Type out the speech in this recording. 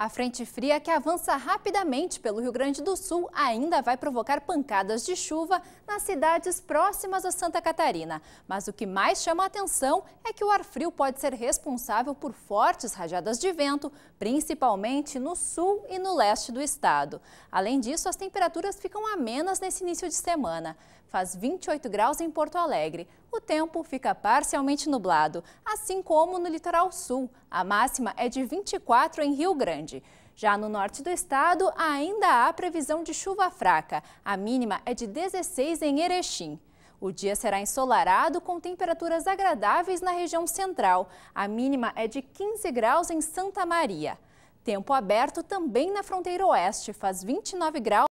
A frente fria que avança rapidamente pelo Rio Grande do Sul ainda vai provocar pancadas de chuva nas cidades próximas a Santa Catarina. Mas o que mais chama a atenção é que o ar frio pode ser responsável por fortes rajadas de vento, principalmente no sul e no leste do estado. Além disso, as temperaturas ficam amenas nesse início de semana. Faz 28 graus em Porto Alegre. O tempo fica parcialmente nublado, assim como no litoral sul. A máxima é de 24 em Rio Grande grande. Já no norte do estado, ainda há previsão de chuva fraca. A mínima é de 16 em Erechim. O dia será ensolarado com temperaturas agradáveis na região central. A mínima é de 15 graus em Santa Maria. Tempo aberto também na fronteira oeste, faz 29 graus.